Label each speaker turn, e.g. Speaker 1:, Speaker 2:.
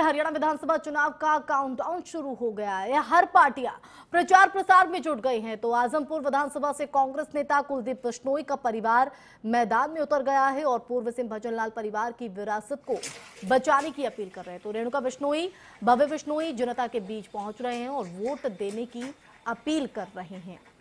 Speaker 1: हरियाणा विधानसभा चुनाव का काउंटडाउन शुरू हो गया है हर पार्टियां प्रचार प्रसार में जुट गई हैं तो आजमपुर विधानसभा से कांग्रेस नेता कुलदीप बिश्नोई का परिवार मैदान में उतर गया है और पूर्व सिंह भजनलाल परिवार की विरासत को बचाने की अपील कर रहे हैं तो रेणुका बिश्नोई भव्य बिश्नोई जनता के बीच पहुंच रहे हैं और वोट देने की अपील कर रहे हैं